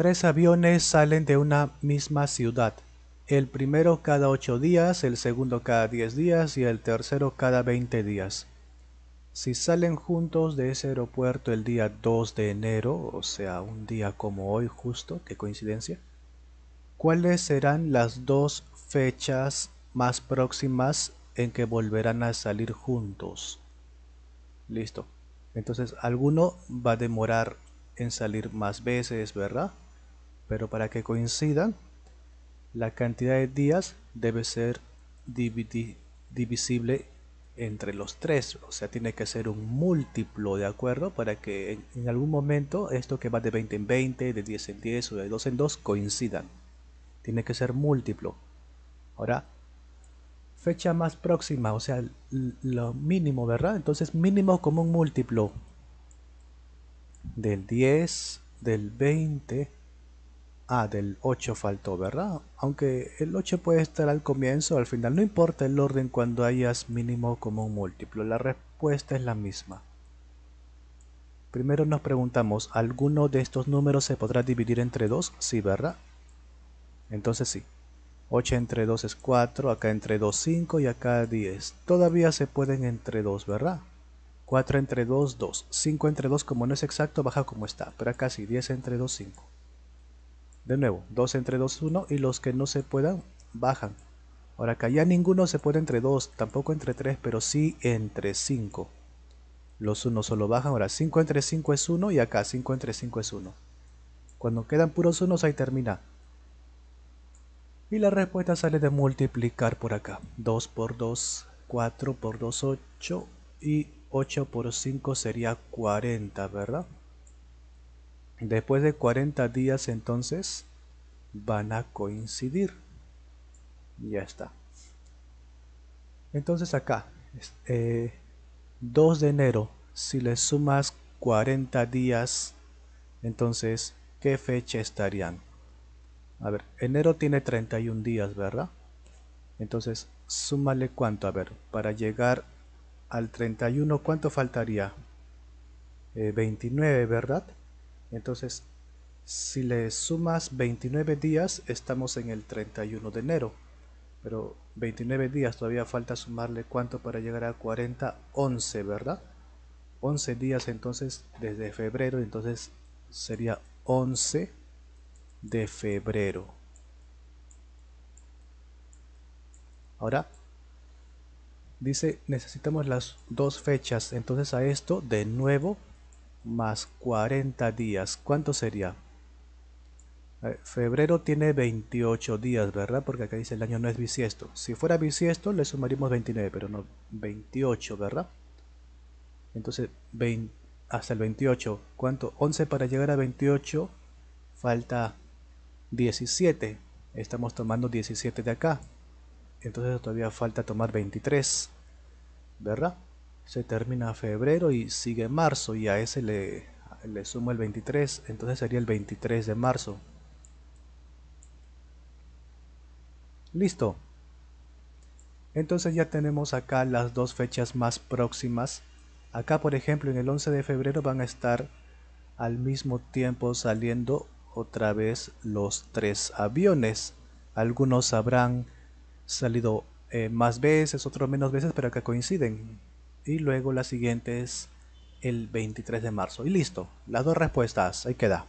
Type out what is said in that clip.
Tres aviones salen de una misma ciudad, el primero cada ocho días, el segundo cada diez días y el tercero cada 20 días. Si salen juntos de ese aeropuerto el día 2 de enero, o sea, un día como hoy justo, qué coincidencia, ¿cuáles serán las dos fechas más próximas en que volverán a salir juntos? Listo. Entonces, alguno va a demorar en salir más veces, ¿verdad? pero para que coincidan, la cantidad de días debe ser divisible entre los tres, o sea, tiene que ser un múltiplo, ¿de acuerdo? Para que en, algún momento esto que va de 20 en 20, de 10 en 10 o de 2 en 2 coincidan. Tiene que ser múltiplo. Ahora, fecha más próxima, o sea, lo mínimo, ¿verdad? Entonces mínimo como un múltiplo del 10, del 20, Ah, del 8 faltó, ¿verdad? Aunque el 8 puede estar al comienzo o al final, no importa el orden cuando hayas mínimo como un múltiplo, la respuesta es la misma. Primero nos preguntamos, ¿alguno de estos números se podrá dividir entre 2? Sí, ¿verdad? Entonces sí. 8 entre 2 es 4, acá entre 2 5 y acá 10. Todavía se pueden entre 2, ¿verdad? 4 entre 2, 2. 5 entre 2, como no es exacto, baja como está. Pero acá sí, 10 entre 2, 5. De nuevo, 2 entre 2, 1 y los que no se puedan bajan. Ahora acá ya ninguno se puede entre 2, tampoco entre 3, pero sí entre 5. Los 1 solo bajan, ahora 5 entre 5 es 1 y acá 5 entre 5 es 1. Cuando quedan puros 1 ahí termina. Y la respuesta sale de multiplicar por acá. 2 por 2, 4 por 2, 8 y 8 por 5 sería 40, ¿verdad? Después de 40 días entonces van a coincidir. Ya está. Entonces acá, 2 eh, de enero, si le sumas 40 días, entonces, ¿qué fecha estarían? A ver, enero tiene 31 días, ¿verdad? Entonces, súmale cuánto, a ver, para llegar al 31, ¿cuánto faltaría? 29, eh, ¿verdad? Entonces, si le sumas 29 días, estamos en el 31 de enero. Pero 29 días, todavía falta sumarle cuánto para llegar a 40, 11, ¿verdad? 11 días entonces desde febrero, entonces sería 11 de febrero. Ahora, dice necesitamos las dos fechas, entonces a esto de nuevo más 40 días. ¿Cuánto sería? Febrero tiene 28 días, ¿verdad? Porque acá dice el año no es bisiesto. Si fuera bisiesto le sumaríamos 29, pero no, 28, ¿verdad? Entonces, 20, hasta el 28, ¿cuánto? 11 para llegar a 28, falta 17. Estamos tomando 17 de acá. Entonces todavía falta tomar 23, ¿verdad? se termina febrero y sigue marzo y a ese le, le sumo el 23, entonces sería el 23 de marzo. Listo. Entonces ya tenemos acá las dos fechas más próximas. Acá por ejemplo en el 11 de febrero van a estar al mismo tiempo saliendo otra vez los tres aviones. Algunos habrán salido eh, más veces, otros menos veces, pero acá coinciden y luego la siguiente es el 23 de marzo. Y listo, las dos respuestas, ahí queda.